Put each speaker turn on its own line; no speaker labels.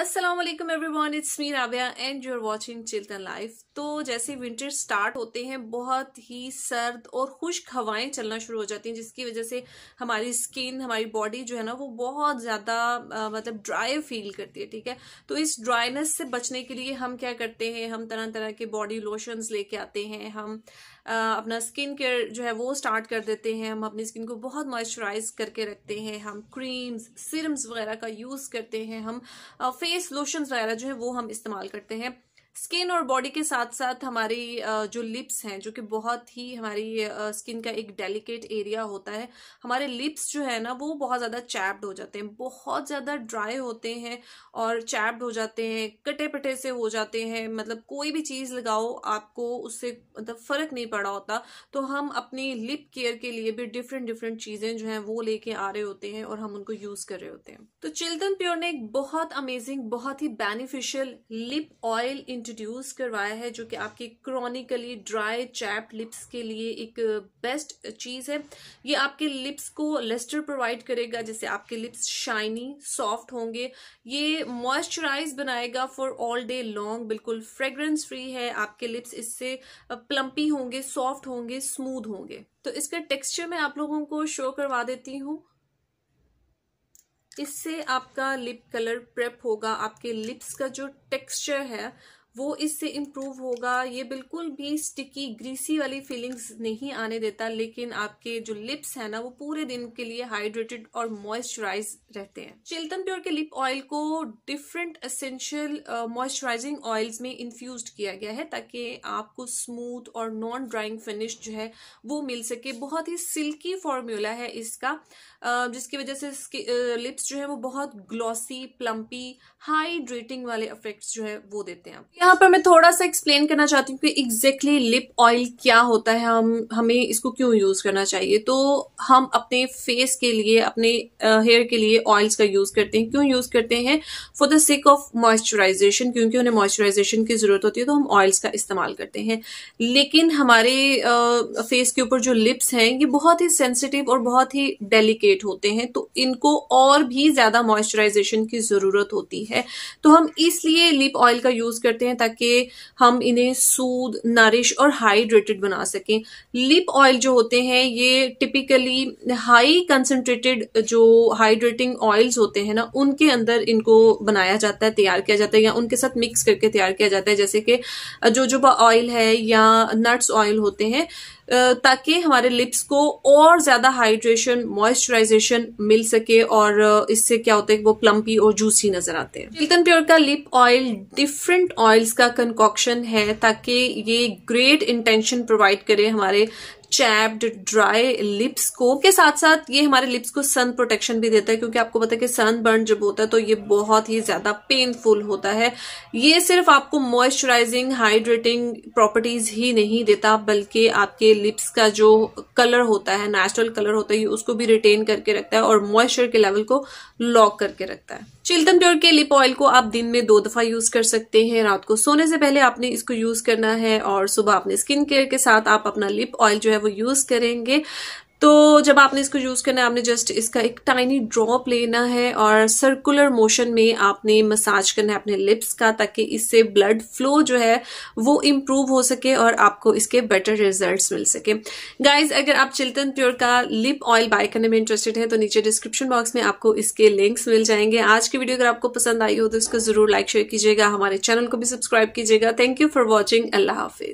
Aslam everyone it's me Rabia and you are watching children life तो जैसे winter start होते हैं बहुत ही सर्द और खुश्क हवाएं चलना शुरू हो जाती हैं जिसकी वजह से हमारी स्किन हमारी बॉडी जो है ना वो बहुत ज़्यादा मतलब ड्राई फील करती है ठीक है तो इस ड्राइनेस से बचने के लिए हम क्या करते हैं हम तरह तरह के बॉडी लोशंस लेके आते हैं हम आ, अपना स्किन केयर जो है वो स्टार्ट कर देते हैं हम अपनी स्किन को बहुत मॉइस्चराइज करके रखते हैं हम क्रीम्स सिरम्स वगैरह का यूज़ करते हैं हम फेस लोशन वगैरह जो है वो हम इस्तेमाल करते हैं स्किन और बॉडी के साथ साथ हमारी जो लिप्स हैं जो कि बहुत ही हमारी स्किन का एक डेलिकेट एरिया होता है हमारे लिप्स जो है ना वो बहुत ज़्यादा चैप्ड हो जाते हैं बहुत ज़्यादा ड्राई होते हैं और चैप्ड हो जाते हैं कटे पटे से हो जाते हैं मतलब कोई भी चीज़ लगाओ आपको उससे मतलब फ़र्क नहीं पड़ा होता तो हम अपनी लिप केयर के लिए भी डिफरेंट डिफरेंट चीज़ें जो हैं वो लेके आ रहे होते हैं और हम उनको यूज़ कर रहे होते हैं तो चिल्ड्रन प्योर ने एक बहुत अमेजिंग बहुत ही बेनिफिशियल लिप ऑयल इन इंट्रोड्यूस करवाया है जो कि आपके क्रॉनिकली ड्राई चैप लिप्स के लिए एक बेस्ट चीज़ है ये आपके लिप्स को लेस्टर प्रोवाइड करेगा जिससे आपके लिप्स शाइनी सॉफ्ट होंगे ये मॉइस्चराइज बनाएगा फॉर ऑल डे लॉन्ग बिल्कुल फ्रेग्रेंस फ्री है आपके लिप्स इससे प्लम्पी होंगे सॉफ्ट होंगे स्मूद होंगे तो इसका टेक्स्चर मैं आप लोगों को शो करवा देती हूँ इससे आपका लिप कलर प्रेप होगा आपके लिप्स का जो टेक्सचर है वो इससे इम्प्रूव होगा ये बिल्कुल भी स्टिकी ग्रीसी वाली फीलिंग्स नहीं आने देता लेकिन आपके जो लिप्स है ना वो पूरे दिन के लिए हाइड्रेटेड और मॉइस्चराइज रहते हैं चिल्तन प्योर के लिप ऑयल को डिफरेंट असेंशियल मॉइस्चराइजिंग ऑयल्स में इन्फ्यूज किया गया है ताकि आपको स्मूथ और नॉन ड्राइंग फिनिश जो है वो मिल सके बहुत ही सिल्की फॉर्म्यूला है इसका uh, जिसकी वजह से लिप्स uh, जो है वो बहुत ग्लॉसी प्लम्पी हाइड्रेटिंग वाले इफेक्ट्स जो है वो देते हैं यहाँ पर मैं थोड़ा सा एक्सप्लेन करना चाहती हूँ कि एग्जैक्टली लिप ऑयल क्या होता है हम हमें इसको क्यों यूज़ करना चाहिए तो हम अपने फेस के लिए अपने हेयर uh, के लिए ऑयल्स का यूज़ करते हैं क्यों यूज़ करते हैं for the sake of moisturisation क्योंकि उन्हें मॉइस्चराइजेशन की ज़रूरत होती है तो हम ऑयल्स का इस्तेमाल करते हैं लेकिन हमारे फेस uh, के ऊपर जो लिप्स हैं ये बहुत ही सेंसिटिव और बहुत ही डेलीकेट होते हैं तो इनको और भी ज़्यादा मॉइस्चराइजेशन की ज़रूरत होती है तो हम इसलिए लिप ऑयल का यूज़ करते हैं हैं ताकि हम इन्हें सूद नरिश और हाइड्रेटेड बना सकें लिप ऑयल जो होते हैं ये टिपिकली हाई कंसनट्रेटेड जो हाइड्रेटिंग ऑयल्स होते हैं ना उनके अंदर इनको बनाया जाता है तैयार किया जाता है या उनके साथ मिक्स करके तैयार किया जाता है जैसे कि जोजोबा ऑयल है या नट्स ऑयल होते हैं ताकि हमारे लिप्स को और ज़्यादा हाइड्रेशन मॉइस्चराइजेशन मिल सके और इससे क्या होता है वो प्लम्पी और जूसी नजर आते हैं चिल्तन प्योर का लिप ऑयल डिफरेंट ऑयल्स का कंकॉक्शन है ताकि ये ग्रेट इंटेंशन प्रोवाइड करे हमारे चैप्ड ड्राई लिप्स को के साथ साथ ये हमारे लिप्स को सन प्रोटेक्शन भी देता है क्योंकि आपको पता है कि सन बर्न जब होता है तो ये बहुत ही ज्यादा पेनफुल होता है ये सिर्फ आपको मॉइस्चराइजिंग हाइड्रेटिंग प्रॉपर्टीज ही नहीं देता बल्कि आपके लिप्स का जो कलर होता है नेचुरल कलर होता है उसको भी रिटेन करके रखता है और मॉइस्चर के लेवल को लॉक करके रखता है चिल्तन प्योर के लिप ऑयल को आप दिन में दो दफा यूज कर सकते हैं रात को सोने से पहले आपने इसको यूज करना है और सुबह अपने स्किन केयर के साथ आप अपना लिप ऑयल जो है वो यूज़ करेंगे तो जब आपने इसको यूज़ करना है आपने जस्ट इसका एक टाइनी ड्रॉप लेना है और सर्कुलर मोशन में आपने मसाज करना है अपने लिप्स का ताकि इससे ब्लड फ्लो जो है वो इम्प्रूव हो सके और आपको इसके बेटर रिजल्ट्स मिल सके गाइज अगर आप चिल्तन प्योर का लिप ऑयल बाय करने में इंटरेस्टेड है तो नीचे डिस्क्रिप्शन बॉक्स में आपको इसके लिंक्स मिल जाएंगे आज की वीडियो अगर आपको पसंद आई हो तो इसको ज़रूर लाइक शेयर कीजिएगा हमारे चैनल को भी सब्सक्राइब कीजिएगा थैंक यू फॉर वॉचिंग अल्लाह हाफिज़